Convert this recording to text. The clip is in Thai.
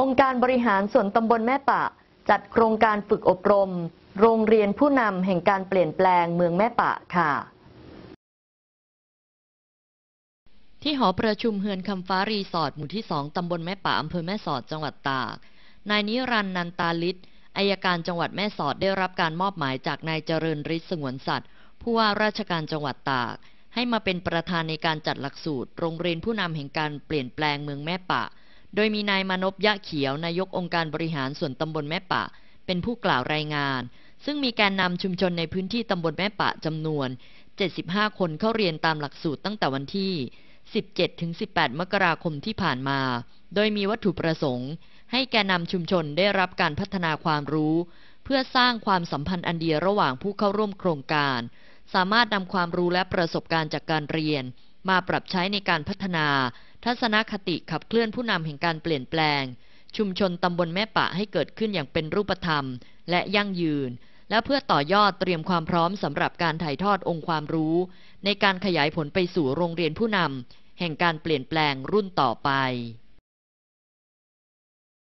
องค์การบริหารส่วนตำบลแม่ปะจัดโครงการฝึกอบรม โรงเรียนผู้นำแห่งการเปลี่ยนแปลงเมืองแม่ปะค่ะ ที่หอประชุมเฮือนคำฟ้ารีสอร์ทหมู่ที่สองตำบลแม่ปะอำเภอแม่สอดจังหวัดตากนายนิรัน์นันตาลิศอายการจังหวัดแม่สอดได้รับการมอบหมายจากนายเจริญฤทธิ์สงวนสัตว์ ผู้ว่าราชการจังหวัดตากให้มาเป็นประธานในการจัดหลักสูตร โรงเรียนผู้นำแห่งการเปลี่ยนแปลงเมืองแม่ปะโดยมีนายมานพยะเขียว นายกองค์การบริหารส่วนตำบลแม่ปะ เป็นผู้กล่าวรายงาน ซึ่งมีแกนนำชุมชนในพื้นที่ตำบลแม่ปะจำนวน 75 คนเข้าเรียนตามหลักสูตรตั้งแต่วันที่ 17-18 มกราคมที่ผ่านมา โดยมีวัตถุประสงค์ ให้แกนนำชุมชนได้รับการพัฒนาความรู้ เพื่อสร้างความสัมพันธ์อันเดียระหว่างผู้เข้าร่วมโครงการ สามารถนำความรู้และประสบการณ์จากการเรียน มาปรับใช้ในการพัฒนาทัศนคติขับเคลื่อนผู้นำแห่งการเปลี่ยนแปลง ชุมชนตำบลแม่ปะให้เกิดขึ้นอย่างเป็นรูปธรรมและยั่งยืน และเพื่อต่อยอดเตรียมความพร้อมสำหรับการถ่ายทอดองค์ความรู้ ในการขยายผลไปสู่โรงเรียนผู้นำแห่งการเปลี่ยนแปลงรุ่นต่อไป